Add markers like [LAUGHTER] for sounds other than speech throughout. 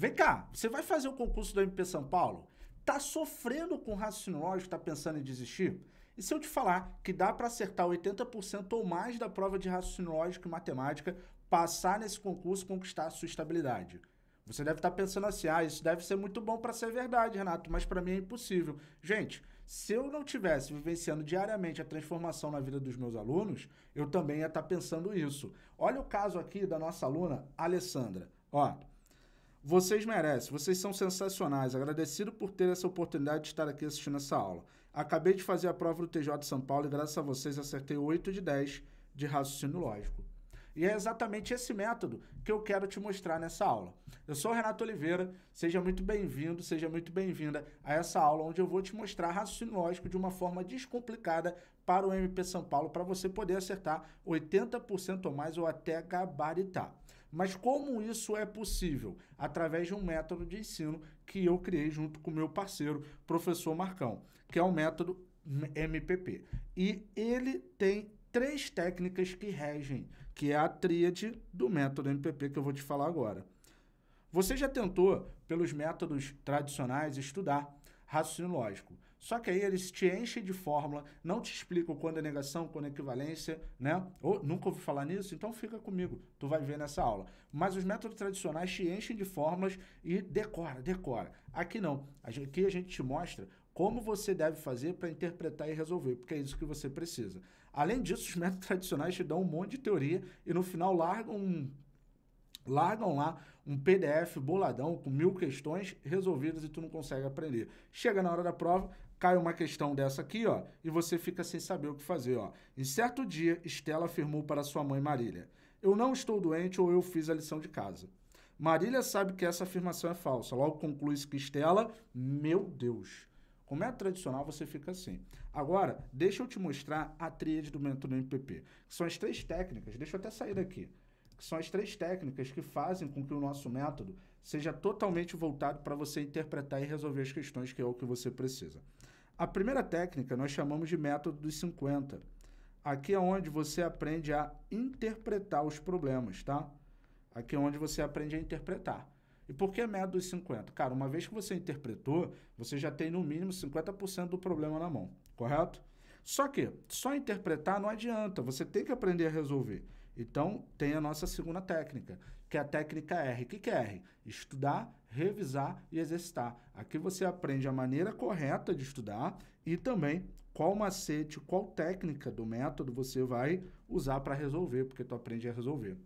Vem cá, você vai fazer o concurso do MP São Paulo? Tá sofrendo com raciocínio lógico, tá pensando em desistir? E se eu te falar que dá para acertar 80% ou mais da prova de raciocínio lógico e matemática, passar nesse concurso e conquistar a sua estabilidade? Você deve estar tá pensando assim: ah, isso deve ser muito bom para ser verdade, Renato, mas para mim é impossível. Gente, se eu não tivesse vivenciando diariamente a transformação na vida dos meus alunos, eu também ia estar tá pensando isso. Olha o caso aqui da nossa aluna Alessandra. Ó, vocês merecem, vocês são sensacionais. Agradecido por ter essa oportunidade de estar aqui assistindo essa aula. Acabei de fazer a prova do TJ de São Paulo e, graças a vocês, acertei 8 de 10 de raciocínio lógico. E é exatamente esse método que eu quero te mostrar nessa aula. Eu sou o Renato Oliveira, seja muito bem-vindo, seja muito bem-vinda a essa aula onde eu vou te mostrar raciocínio lógico de uma forma descomplicada para o MP São Paulo, para você poder acertar 80% ou mais ou até gabaritar. Mas como isso é possível? Através de um método de ensino que eu criei junto com meu parceiro, professor Marcão, que é o método MPP. E ele tem três técnicas que regem, que é a tríade do método MPP que eu vou te falar agora. Você já tentou, pelos métodos tradicionais, estudar raciocínio lógico. Só que aí eles te enchem de fórmula, não te explicam quando é negação, quando é equivalência, né? Ou, nunca ouvi falar nisso? Então fica comigo, tu vai ver nessa aula. Mas os métodos tradicionais te enchem de fórmulas e decora, decora. Aqui não. Aqui a gente te mostra como você deve fazer para interpretar e resolver, porque é isso que você precisa. Além disso, os métodos tradicionais te dão um monte de teoria e no final largam um largam lá um PDF boladão com mil questões resolvidas e tu não consegue aprender. Chega na hora da prova, cai uma questão dessa aqui, ó, e você fica sem saber o que fazer, ó. Em certo dia, Estela afirmou para sua mãe Marília: "Eu não estou doente ou eu fiz a lição de casa". Marília sabe que essa afirmação é falsa. Logo conclui-se que Estela, meu Deus. Como é tradicional, você fica assim. Agora, deixa eu te mostrar a tríade do método MPP, que são as três técnicas. Deixa eu até sair daqui que são as três técnicas que fazem com que o nosso método seja totalmente voltado para você interpretar e resolver as questões que é o que você precisa. A primeira técnica nós chamamos de método dos 50. Aqui é onde você aprende a interpretar os problemas, tá? Aqui é onde você aprende a interpretar. E por que método dos 50? Cara, uma vez que você interpretou, você já tem no mínimo 50% do problema na mão, correto? Só que só interpretar não adianta, você tem que aprender a resolver. Então, tem a nossa segunda técnica, que é a técnica R. O que é R? Estudar, revisar e exercitar. Aqui você aprende a maneira correta de estudar e também qual macete, qual técnica do método você vai usar para resolver, porque tu aprende a resolver.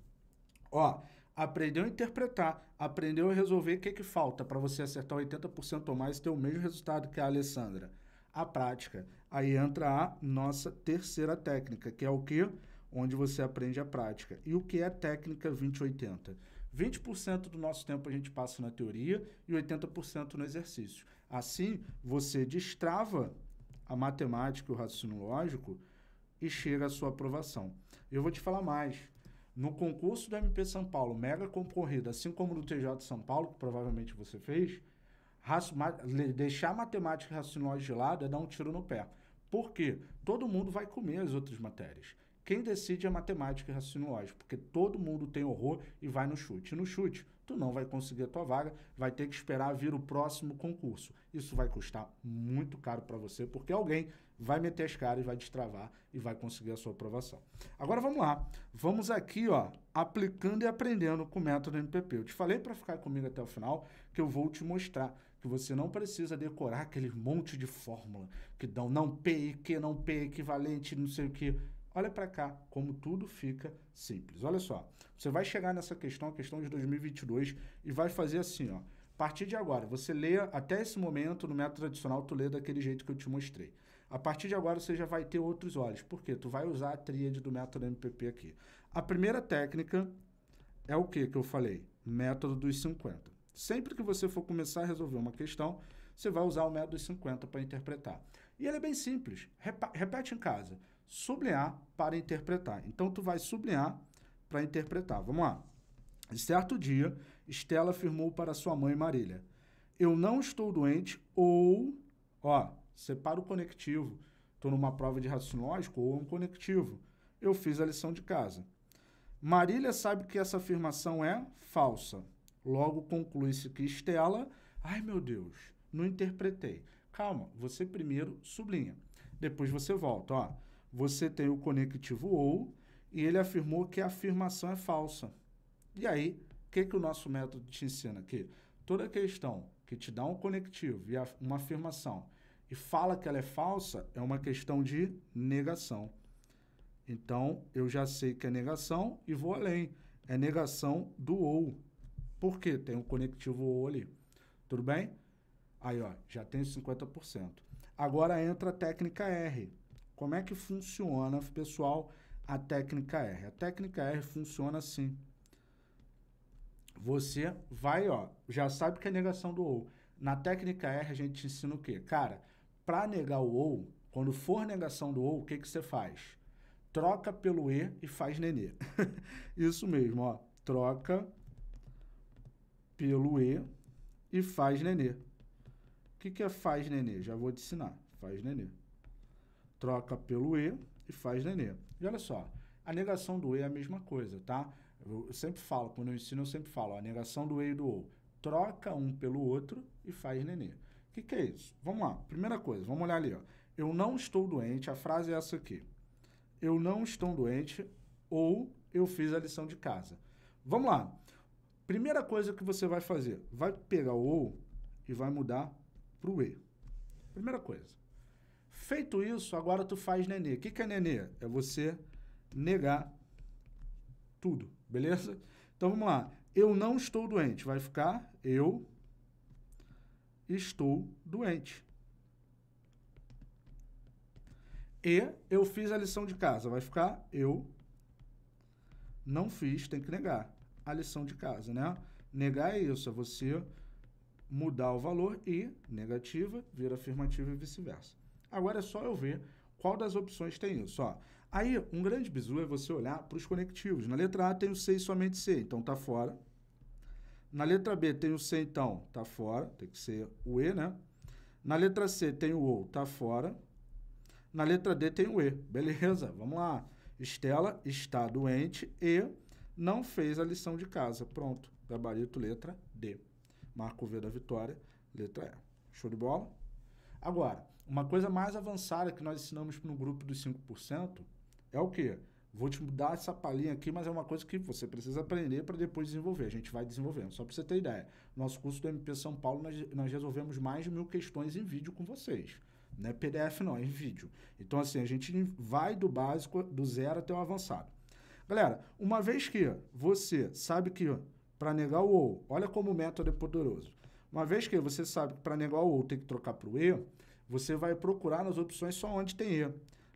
Ó, aprendeu a interpretar, aprendeu a resolver, o que, que falta para você acertar 80% ou mais e ter o mesmo resultado que a Alessandra? A prática. Aí entra a nossa terceira técnica, que é o que? Onde você aprende a prática. E o que é técnica 2080? 20% do nosso tempo a gente passa na teoria e 80% no exercício. Assim, você destrava a matemática e o raciocínio lógico e chega à sua aprovação. Eu vou te falar mais. No concurso do MP São Paulo, mega concorrido, assim como no TJ de São Paulo, que provavelmente você fez, deixar matemática e raciocínio lógico de lado é dar um tiro no pé. Por quê? Todo mundo vai comer as outras matérias. Quem decide é matemática e raciocínio lógico, porque todo mundo tem horror e vai no chute. E no chute, tu não vai conseguir a tua vaga, vai ter que esperar vir o próximo concurso. Isso vai custar muito caro para você, porque alguém vai meter as caras e vai destravar e vai conseguir a sua aprovação. Agora vamos lá. Vamos aqui, ó, aplicando e aprendendo com o método MPP. Eu te falei para ficar comigo até o final que eu vou te mostrar que você não precisa decorar aquele monte de fórmula que dão não p e Q, não P equivalente, não sei o que Olha para cá como tudo fica simples. Olha só, você vai chegar nessa questão, a questão de 2022, e vai fazer assim, ó. A partir de agora, você lê até esse momento, no método tradicional, tu lê daquele jeito que eu te mostrei. A partir de agora, você já vai ter outros olhos. Por quê? Tu vai usar a tríade do método MPP aqui. A primeira técnica é o que que eu falei? Método dos 50. Sempre que você for começar a resolver uma questão, você vai usar o método dos 50 para interpretar. E ele é bem simples. Repa repete em casa sublinhar para interpretar. Então, tu vai sublinhar para interpretar. Vamos lá. Em certo dia, Estela afirmou para sua mãe Marília, eu não estou doente ou... Ó, separa o conectivo. Estou numa prova de raciocínio lógico ou um conectivo. Eu fiz a lição de casa. Marília sabe que essa afirmação é falsa. Logo, conclui-se que Estela... Ai, meu Deus, não interpretei. Calma, você primeiro sublinha. Depois você volta, ó você tem o conectivo ou, e ele afirmou que a afirmação é falsa. E aí, o que, que o nosso método te ensina aqui? Toda questão que te dá um conectivo e uma afirmação e fala que ela é falsa, é uma questão de negação. Então, eu já sei que é negação e vou além. É negação do ou. Por quê? Tem um conectivo ou ali. Tudo bem? Aí, ó, já tem 50%. Agora entra a técnica R. Como é que funciona, pessoal, a técnica R? A técnica R funciona assim. Você vai, ó, já sabe que é negação do OU. Na técnica R a gente ensina o quê? Cara, para negar o OU, quando for negação do OU, o que, que você faz? Troca pelo E e faz nenê. [LAUGHS] Isso mesmo, ó. Troca pelo E e faz nenê. O que, que é faz nenê? Já vou te ensinar. Faz nenê troca pelo E e faz nenê. E olha só, a negação do E é a mesma coisa, tá? Eu sempre falo, quando eu ensino, eu sempre falo, a negação do E e do O. Troca um pelo outro e faz nenê. O que, que é isso? Vamos lá, primeira coisa, vamos olhar ali, ó. Eu não estou doente, a frase é essa aqui. Eu não estou doente ou eu fiz a lição de casa. Vamos lá. Primeira coisa que você vai fazer, vai pegar o ou e vai mudar para o e. Primeira coisa. Feito isso, agora tu faz nenê. O que, que é nenê? É você negar tudo, beleza? Então vamos lá. Eu não estou doente. Vai ficar eu estou doente. E eu fiz a lição de casa. Vai ficar eu não fiz, tem que negar a lição de casa, né? Negar é isso, é você mudar o valor e negativa vira afirmativa e vice-versa. Agora é só eu ver qual das opções tem isso. Ó. Aí, um grande bizu é você olhar para os conectivos. Na letra A tem o C e somente C, então está fora. Na letra B tem o C, então está fora, tem que ser o E, né? Na letra C tem o o está fora. Na letra D tem o E, beleza, [LAUGHS] vamos lá. Estela está doente e não fez a lição de casa. Pronto, gabarito letra D. Marco V da vitória, letra E. Show de bola? Agora, uma coisa mais avançada que nós ensinamos no grupo dos 5% é o quê? Vou te dar essa palhinha aqui, mas é uma coisa que você precisa aprender para depois desenvolver. A gente vai desenvolvendo. Só para você ter ideia, nosso curso do MP São Paulo, nós, nós resolvemos mais de mil questões em vídeo com vocês. Não é PDF, não, é em vídeo. Então, assim, a gente vai do básico, do zero até o avançado. Galera, uma vez que você sabe que para negar o ou, olha como o método é poderoso. Uma vez que você sabe que para negar o ou tem que trocar para o e, você vai procurar nas opções só onde tem E.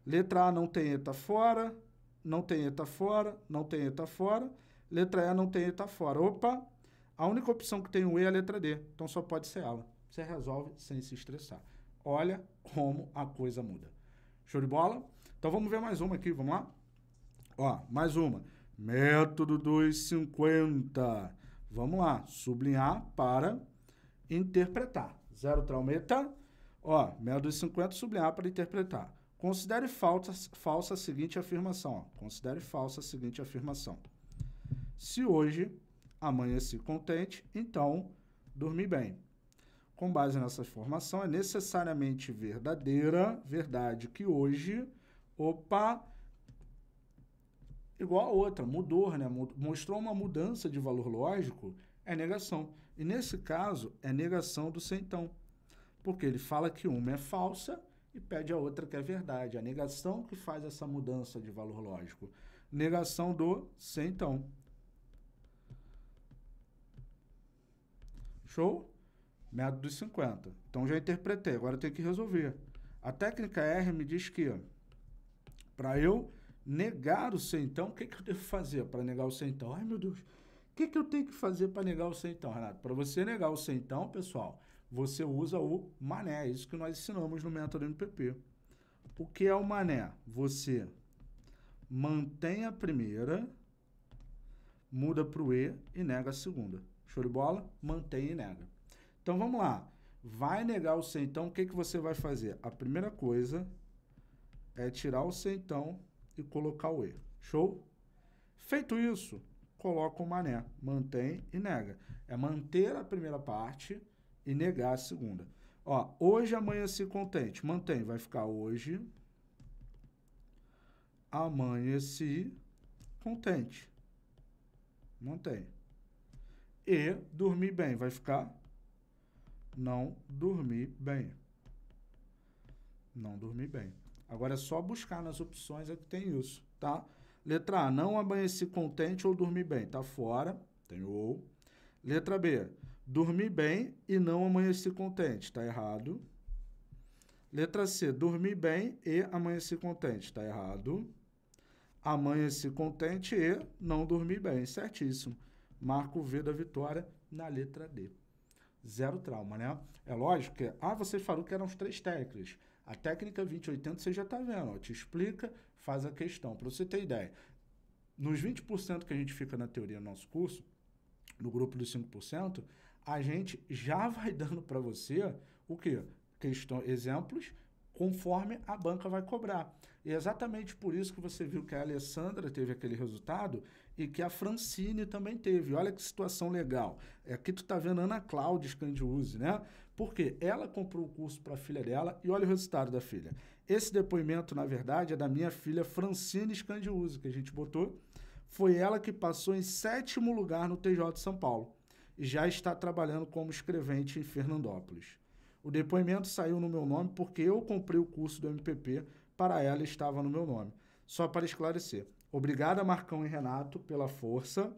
Letra A não tem E, está fora. Não tem E, está fora. Não tem E, está fora. Letra E não tem E, está fora. Opa! A única opção que tem um E é a letra D. Então só pode ser ela. Você resolve sem se estressar. Olha como a coisa muda. Show de bola? Então vamos ver mais uma aqui, vamos lá? Ó, mais uma. Método 250. Vamos lá, sublinhar para interpretar. Zero traumeta, Ó, mel de 50 sublinhar para interpretar. Considere falsa a seguinte afirmação. Ó. Considere falsa a seguinte afirmação. Se hoje amanheci contente, então dormi bem. Com base nessa informação, é necessariamente verdadeira, verdade que hoje, opa, igual a outra, mudou, né? mostrou uma mudança de valor lógico, é negação. E nesse caso, é negação do então. Porque ele fala que uma é falsa e pede a outra que é verdade. A negação que faz essa mudança de valor lógico. Negação do sem então. Show? Método dos 50. Então já interpretei, agora tem que resolver. A técnica R me diz que para eu negar o sem então, o que, que eu devo fazer para negar o sem então? Ai meu Deus, o que, que eu tenho que fazer para negar o sem então, Renato? Para você negar o sem então, pessoal, você usa o mané. É isso que nós ensinamos no método MPP. O que é o mané? Você mantém a primeira, muda para o E e nega a segunda. Show de bola? Mantém e nega. Então vamos lá. Vai negar o C, então o que, que você vai fazer? A primeira coisa é tirar o C, então, e colocar o E. Show? Feito isso, coloca o mané. Mantém e nega. É manter a primeira parte e negar a segunda. Ó, hoje, amanhã se é assim contente. Mantém, vai ficar hoje. Amanheci é assim contente. Mantém. E dormir bem, vai ficar não dormir bem. Não dormir bem. Agora é só buscar nas opções é que tem isso, tá? Letra A, não amanheci contente ou dormir bem. Tá fora, tem ou. Letra B, Dormir bem e não amanhecer contente. Está errado. Letra C. Dormir bem e amanhecer contente. Está errado. Amanhecer contente e não dormir bem. Certíssimo. Marco V da vitória na letra D. Zero trauma, né? É lógico que... Ah, vocês falaram que eram os três técnicas. A técnica 2080 você já está vendo. Ó, te explica, faz a questão. Para você ter ideia. Nos 20% que a gente fica na teoria no nosso curso, no grupo dos 5%, a gente já vai dando para você o quê? Questão, exemplos conforme a banca vai cobrar. E é exatamente por isso que você viu que a Alessandra teve aquele resultado e que a Francine também teve. Olha que situação legal. É, aqui tu tá vendo a Ana Cláudia Scandiuse, né? Porque ela comprou o curso para a filha dela e olha o resultado da filha. Esse depoimento, na verdade, é da minha filha Francine Scandiuse, que a gente botou. Foi ela que passou em sétimo lugar no TJ de São Paulo e já está trabalhando como escrevente em Fernandópolis. O depoimento saiu no meu nome porque eu comprei o curso do MPP, para ela estava no meu nome. Só para esclarecer. Obrigada, Marcão e Renato, pela força.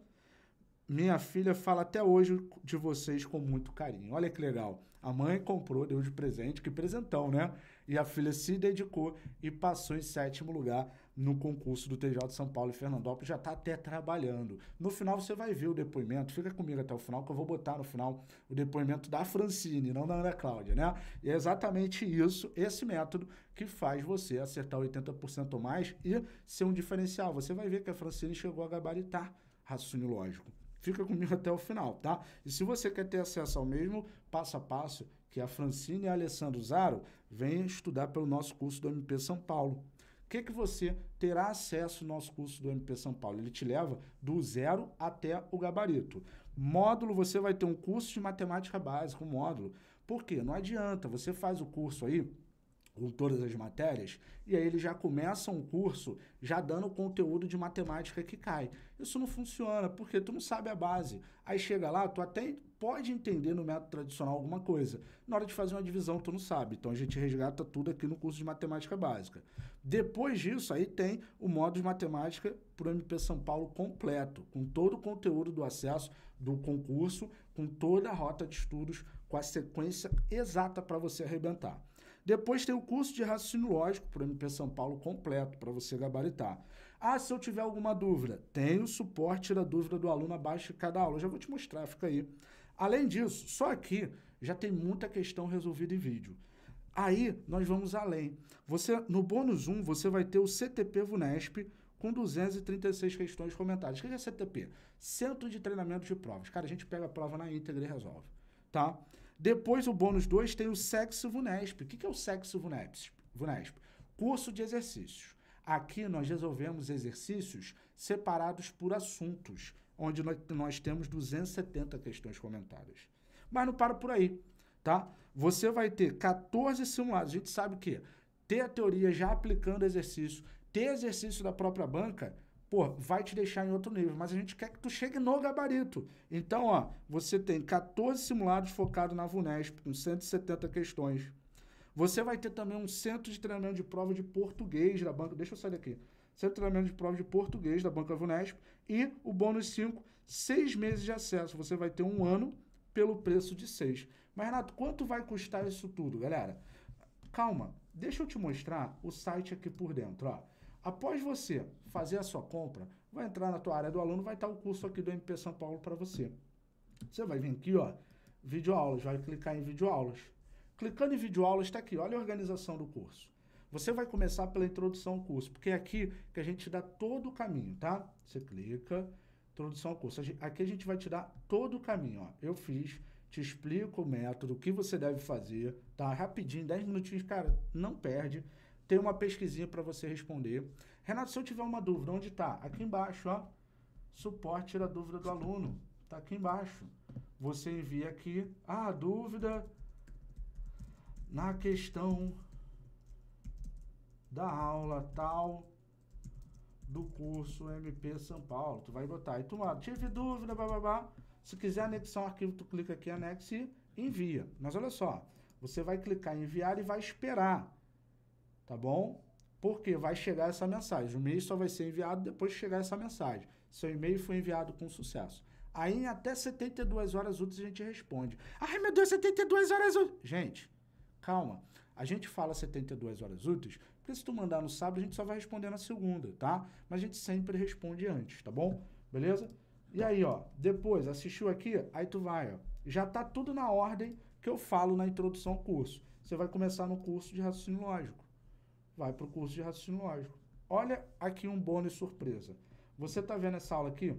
Minha filha fala até hoje de vocês com muito carinho. Olha que legal. A mãe comprou, deu de presente, que presentão, né? E a filha se dedicou e passou em sétimo lugar no concurso do TJ de São Paulo e Fernandópolis, já está até trabalhando. No final você vai ver o depoimento, fica comigo até o final, que eu vou botar no final o depoimento da Francine, não da Ana Cláudia, né? E é exatamente isso, esse método que faz você acertar 80% ou mais e ser um diferencial. Você vai ver que a Francine chegou a gabaritar raciocínio lógico. Fica comigo até o final, tá? E se você quer ter acesso ao mesmo passo a passo que a Francine e a Alessandro usaram, venha estudar pelo nosso curso do MP São Paulo que, que você terá acesso ao nosso curso do MP São Paulo? Ele te leva do zero até o gabarito. Módulo, você vai ter um curso de matemática básica, um módulo. Por quê? Não adianta, você faz o curso aí, em todas as matérias, e aí eles já começam um curso já dando conteúdo de matemática que cai. Isso não funciona, porque tu não sabe a base. Aí chega lá, tu até pode entender no método tradicional alguma coisa. Na hora de fazer uma divisão, tu não sabe. Então a gente resgata tudo aqui no curso de matemática básica. Depois disso, aí tem o modo de matemática para o MP São Paulo completo, com todo o conteúdo do acesso do concurso, com toda a rota de estudos, com a sequência exata para você arrebentar. Depois tem o curso de raciocínio lógico para o MP São Paulo completo, para você gabaritar. Ah, se eu tiver alguma dúvida, tem o suporte da dúvida do aluno abaixo de cada aula. Eu já vou te mostrar, fica aí. Além disso, só aqui já tem muita questão resolvida em vídeo. Aí nós vamos além. Você No bônus 1, você vai ter o CTP VUNESP, com 236 questões comentadas. O que é CTP? Centro de Treinamento de Provas. Cara, a gente pega a prova na íntegra e resolve, tá? Depois, o bônus 2 tem o Sexo Vunesp. O que é o Sexo Vunesp? Vunesp? Curso de exercícios. Aqui nós resolvemos exercícios separados por assuntos, onde nós temos 270 questões comentadas. Mas não para por aí, tá? Você vai ter 14 simulados. A gente sabe que ter a teoria já aplicando exercício, ter exercício da própria banca pô, vai te deixar em outro nível, mas a gente quer que tu chegue no gabarito. Então, ó, você tem 14 simulados focados na VUNESP, com 170 questões. Você vai ter também um centro de treinamento de prova de português da banca. Deixa eu sair daqui. Centro de treinamento de prova de português da banca VUNESP. E o bônus 5, seis meses de acesso. Você vai ter um ano pelo preço de seis. Mas, Renato, quanto vai custar isso tudo, galera? Calma, deixa eu te mostrar o site aqui por dentro. Ó. Após você fazer a sua compra, vai entrar na tua área do aluno, vai estar o curso aqui do MP São Paulo para você. Você vai vir aqui, ó, videoaulas, vai clicar em videoaulas. Clicando em videoaulas, está aqui, olha a organização do curso. Você vai começar pela introdução ao curso, porque é aqui que a gente te dá todo o caminho, tá? Você clica, introdução ao curso. Aqui a gente vai te dar todo o caminho, ó. Eu fiz, te explico o método, o que você deve fazer, tá? Rapidinho, 10 minutinhos, cara, não perde. Tem uma pesquisinha para você responder. Renato, se eu tiver uma dúvida, onde está? Aqui embaixo, ó. Suporte da dúvida do aluno. Está aqui embaixo. Você envia aqui ah, a ah, dúvida na questão da aula tal do curso MP São Paulo. Tu vai botar. E tu manda, tive dúvida, babá, Se quiser anexar um arquivo, tu clica aqui, anexa e envia. Mas olha só, você vai clicar em enviar e vai esperar. Tá bom? Porque vai chegar essa mensagem. O e-mail só vai ser enviado depois que chegar essa mensagem. Seu e-mail foi enviado com sucesso. Aí em até 72 horas úteis a gente responde. Ai meu Deus, 72 horas úteis. Gente, calma. A gente fala 72 horas úteis, porque se tu mandar no sábado, a gente só vai responder na segunda, tá? Mas a gente sempre responde antes, tá bom? Beleza? E aí, ó, depois, assistiu aqui, aí tu vai, ó. Já tá tudo na ordem que eu falo na introdução ao curso. Você vai começar no curso de raciocínio lógico vai para o curso de raciocínio lógico. Olha aqui um bônus surpresa. Você está vendo essa aula aqui?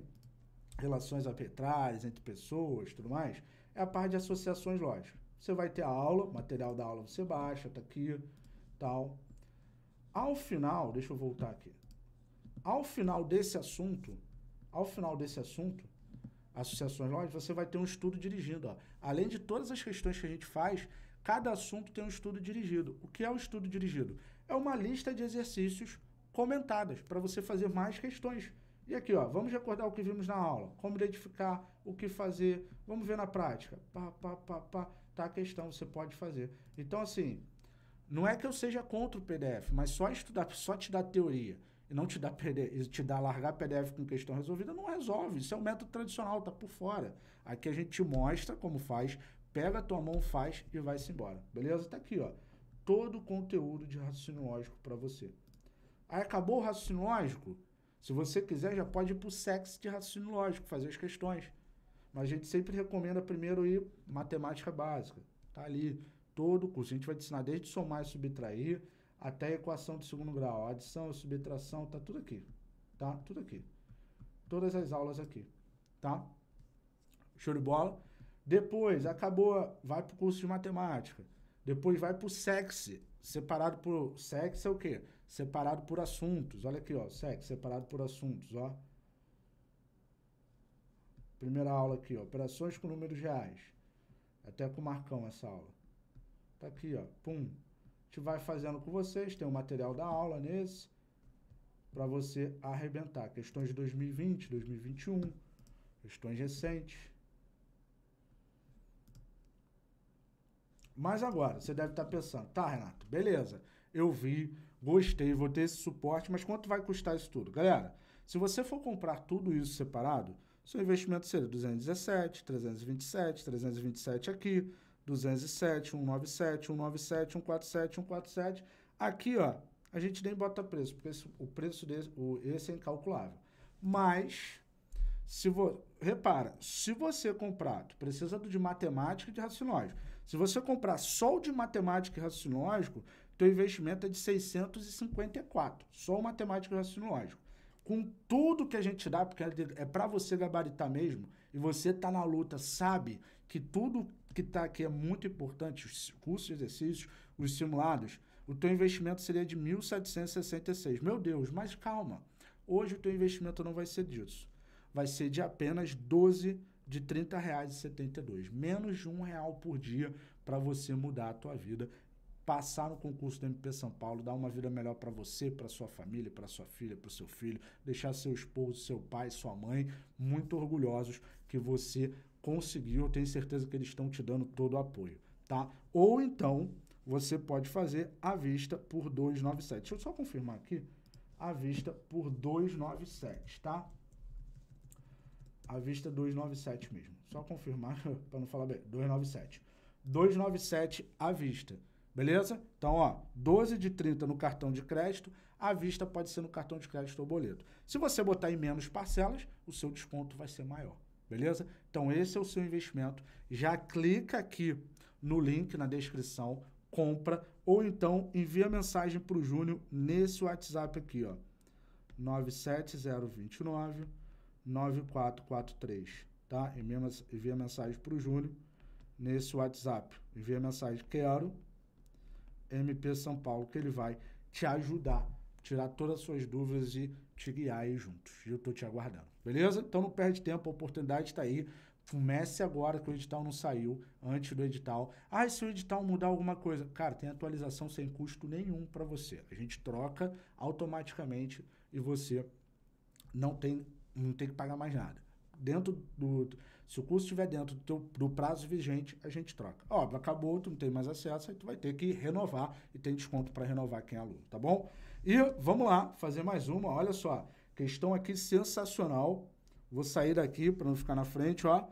Relações arbitrárias entre pessoas, tudo mais. É a parte de associações lógicas. Você vai ter a aula, material da aula você baixa, tá aqui, tal. Ao final, deixa eu voltar aqui. Ao final desse assunto, ao final desse assunto, associações lógicas, você vai ter um estudo dirigido. Ó. Além de todas as questões que a gente faz, cada assunto tem um estudo dirigido. O que é o estudo dirigido? é uma lista de exercícios comentadas para você fazer mais questões. E aqui, ó, vamos recordar o que vimos na aula, como identificar, o que fazer, vamos ver na prática. Pá, pá, pá, pá, tá a questão, você pode fazer. Então, assim, não é que eu seja contra o PDF, mas só estudar, só te dar teoria e não te dar, PDF, te dar largar PDF com questão resolvida não resolve. Isso é um método tradicional, tá por fora. Aqui a gente te mostra como faz, pega a tua mão, faz e vai-se embora. Beleza? Tá aqui, ó todo o conteúdo de raciocínio lógico para você. Aí acabou o raciocínio lógico? Se você quiser, já pode ir para o sexo de raciocínio lógico, fazer as questões. Mas a gente sempre recomenda primeiro ir matemática básica. Tá ali todo o curso. A gente vai te ensinar desde somar e subtrair até a equação de segundo grau. Adição, subtração, tá tudo aqui. Tá? Tudo aqui. Todas as aulas aqui. Tá? Show de bola? Depois, acabou, vai para o curso de matemática. Depois vai para o sexo, separado por... Sexo é o quê? Separado por assuntos. Olha aqui, ó. Sexo, separado por assuntos, ó. Primeira aula aqui, ó. Operações com números reais. Até com o Marcão essa aula. Tá aqui, ó. Pum. A gente vai fazendo com vocês. Tem o material da aula nesse. Para você arrebentar. Questões de 2020, 2021. Questões recentes. Mas agora, você deve estar tá pensando, tá, Renato, beleza, eu vi, gostei, vou ter esse suporte, mas quanto vai custar isso tudo? Galera, se você for comprar tudo isso separado, seu investimento seria 217, 327, 327 aqui, 207, 197, 197, 147, 147. Aqui, ó, a gente nem bota preço, porque esse, o preço desse, o, esse é incalculável. Mas, se vo, repara, se você comprar, tu precisa de matemática e de raciocínio se você comprar só o de matemática e raciocínio lógico, teu investimento é de 654, só o matemática e raciocínio lógico. Com tudo que a gente dá, porque é, é para você gabaritar mesmo, e você tá na luta, sabe que tudo que tá aqui é muito importante, os cursos, exercícios, os simulados, o teu investimento seria de 1.766. Meu Deus, mas calma. Hoje o teu investimento não vai ser disso. Vai ser de apenas 12 de R$ 30,72, menos de um real por dia para você mudar a tua vida, passar no concurso do MP São Paulo, dar uma vida melhor para você, para sua família, para sua filha, para o seu filho, deixar seu esposo, seu pai, sua mãe muito orgulhosos que você conseguiu. Eu tenho certeza que eles estão te dando todo o apoio, tá? Ou então você pode fazer à vista por 297. Deixa eu só confirmar aqui. À vista por 297, tá? à vista 297 mesmo. Só confirmar [LAUGHS] para não falar bem. 297. 297 à vista. Beleza? Então, ó, 12 de 30 no cartão de crédito, à vista pode ser no cartão de crédito ou boleto. Se você botar em menos parcelas, o seu desconto vai ser maior. Beleza? Então, esse é o seu investimento. Já clica aqui no link na descrição, compra, ou então envia mensagem para o Júnior nesse WhatsApp aqui, ó. 97029 9443, tá? Envia, envia mensagem para o Júlio nesse WhatsApp. Envia mensagem, quero MP São Paulo, que ele vai te ajudar, tirar todas as suas dúvidas e te guiar aí juntos. Eu tô te aguardando, beleza? Então não perde tempo, a oportunidade está aí. Comece agora que o edital não saiu, antes do edital. Ah, e se o edital mudar alguma coisa? Cara, tem atualização sem custo nenhum para você. A gente troca automaticamente e você não tem não tem que pagar mais nada. Dentro do. Se o curso estiver dentro do, teu, do prazo vigente, a gente troca. Óbvio, acabou, tu não tem mais acesso, aí tu vai ter que renovar e tem desconto para renovar quem é aluno, tá bom? E vamos lá, fazer mais uma, olha só. Questão aqui sensacional. Vou sair daqui para não ficar na frente, ó.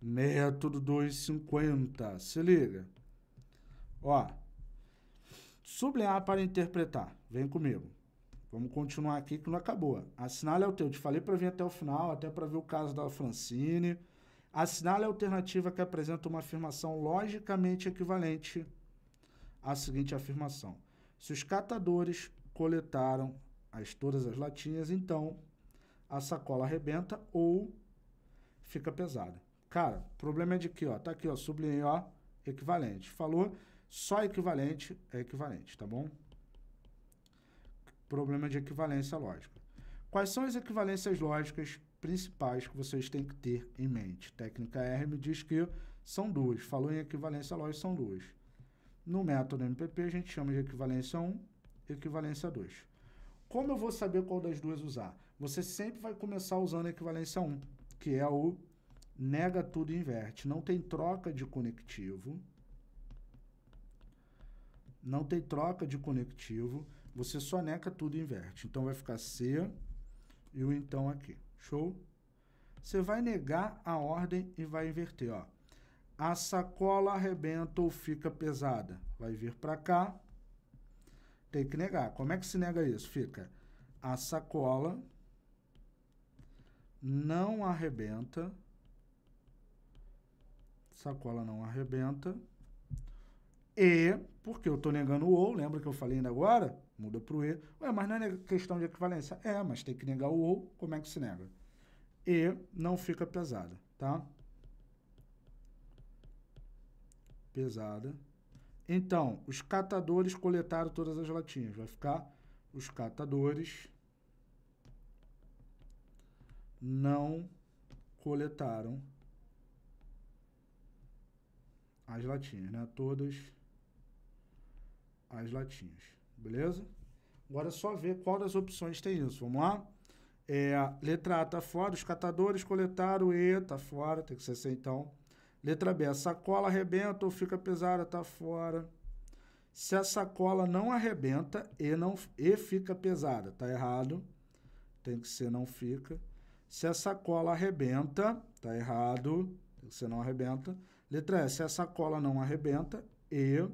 Método 250. Se liga. Ó. Sublinhar para interpretar. Vem comigo. Vamos continuar aqui que não acabou. Assinale é o teu. Te falei para vir até o final, até para ver o caso da Francine. Assinale é a alternativa que apresenta uma afirmação logicamente equivalente à seguinte afirmação. Se os catadores coletaram as, todas as latinhas, então a sacola arrebenta ou fica pesada. Cara, o problema é de que, ó, tá aqui, ó, sublinhei, ó, equivalente. Falou, só equivalente é equivalente, tá bom? Problema de equivalência lógica. Quais são as equivalências lógicas principais que vocês têm que ter em mente? Técnica R me diz que são duas. Falou em equivalência lógica, são duas. No método MPP, a gente chama de equivalência 1 equivalência 2. Como eu vou saber qual das duas usar? Você sempre vai começar usando a equivalência 1, que é o nega tudo e inverte. Não tem troca de conectivo. Não tem troca de conectivo. Você só nega tudo e inverte. Então vai ficar C e o então aqui. Show? Você vai negar a ordem e vai inverter, ó. A sacola arrebenta ou fica pesada. Vai vir para cá. Tem que negar. Como é que se nega isso? Fica a sacola não arrebenta. Sacola não arrebenta. E, porque eu estou negando o ou, lembra que eu falei ainda agora? muda para o E. Ué, mas não é questão de equivalência. É, mas tem que negar o ou, como é que se nega? E não fica pesada, tá? Pesada. Então, os catadores coletaram todas as latinhas. Vai ficar os catadores não coletaram as latinhas, né? Todas as latinhas beleza? Agora é só ver qual das opções tem isso. Vamos lá? É, letra A tá fora, os catadores coletaram E, tá fora, tem que ser assim então. Letra B, a sacola arrebenta ou fica pesada, tá fora. Se a sacola não arrebenta e, não, e fica pesada, tá errado. Tem que ser não fica. Se a sacola arrebenta, tá errado. Tem que ser não arrebenta. Letra S, se a sacola não arrebenta e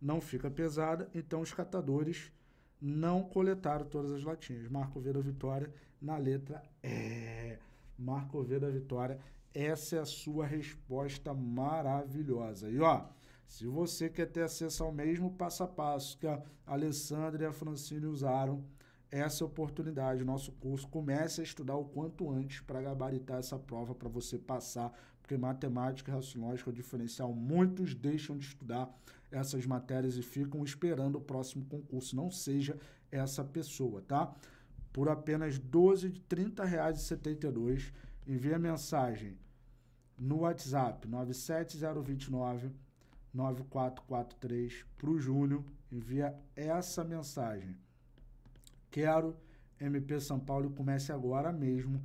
não fica pesada, então os catadores não coletaram todas as latinhas. Marco V da Vitória na letra E. Marco V da Vitória, essa é a sua resposta maravilhosa. E ó, se você quer ter acesso ao mesmo passo a passo que a Alessandra e a Francine usaram, essa oportunidade, nosso curso, comece a estudar o quanto antes para gabaritar essa prova para você passar, porque matemática e raciocínio diferencial muitos deixam de estudar essas matérias e ficam esperando o próximo concurso. Não seja essa pessoa, tá? Por apenas R$ 12,30,72, envie a mensagem no WhatsApp 97029 9443 para o Júnior. Envia essa mensagem. Quero MP São Paulo comece agora mesmo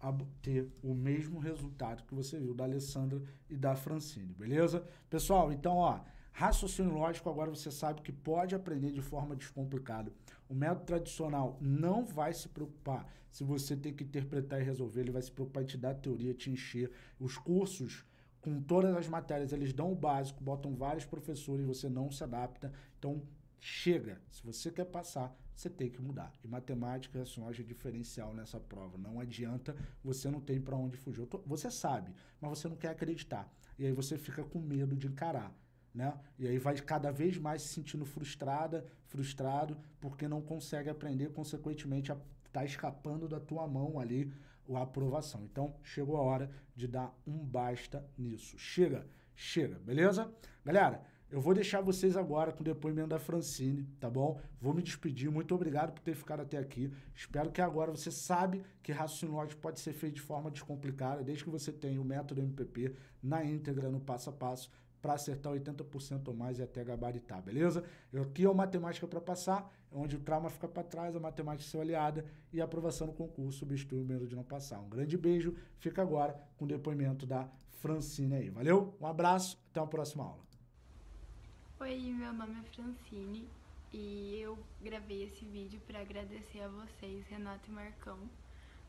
a ter o mesmo resultado que você viu da Alessandra e da Francine, beleza? Pessoal, então, ó, Raciocínio lógico, agora você sabe que pode aprender de forma descomplicada. O método tradicional não vai se preocupar se você tem que interpretar e resolver, ele vai se preocupar em te dar teoria, te encher. Os cursos com todas as matérias, eles dão o básico, botam vários professores, você não se adapta. Então, chega. Se você quer passar, você tem que mudar. E matemática a sua é diferencial nessa prova. Não adianta, você não tem para onde fugir. Tô, você sabe, mas você não quer acreditar. E aí você fica com medo de encarar né? E aí vai cada vez mais se sentindo frustrada, frustrado, porque não consegue aprender, consequentemente está escapando da tua mão ali a aprovação. Então, chegou a hora de dar um basta nisso. Chega, chega, beleza? Galera, eu vou deixar vocês agora com o depoimento da Francine, tá bom? Vou me despedir. Muito obrigado por ter ficado até aqui. Espero que agora você sabe que raciocínio lógico pode ser feito de forma descomplicada, desde que você tenha o método MPP na íntegra, no passo a passo, para acertar 80% ou mais e é até gabaritar, beleza? Eu, aqui é o Matemática para Passar, é onde o trauma fica para trás, a matemática é sua aliada e a aprovação no concurso substitui o medo de não passar. Um grande beijo, fica agora com o depoimento da Francine aí, valeu? Um abraço, até uma próxima aula. Oi, meu nome é Francine e eu gravei esse vídeo para agradecer a vocês, Renato e Marcão,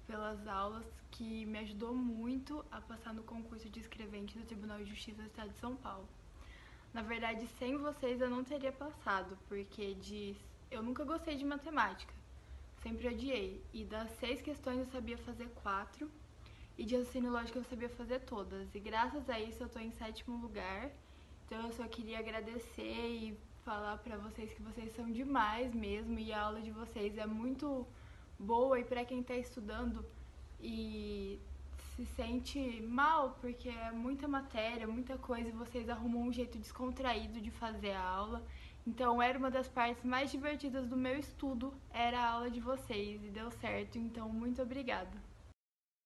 pelas aulas, que me ajudou muito a passar no concurso de escrevente do Tribunal de Justiça do Estado de São Paulo. Na verdade, sem vocês eu não teria passado, porque de... eu nunca gostei de matemática, sempre odiei. E das seis questões eu sabia fazer quatro, e de raciocínio lógico eu sabia fazer todas. E graças a isso eu estou em sétimo lugar, então eu só queria agradecer e falar para vocês que vocês são demais mesmo, e a aula de vocês é muito boa e para quem está estudando e se sente mal porque é muita matéria, muita coisa e vocês arrumam um jeito descontraído de fazer a aula. Então era uma das partes mais divertidas do meu estudo, era a aula de vocês e deu certo, então muito obrigada.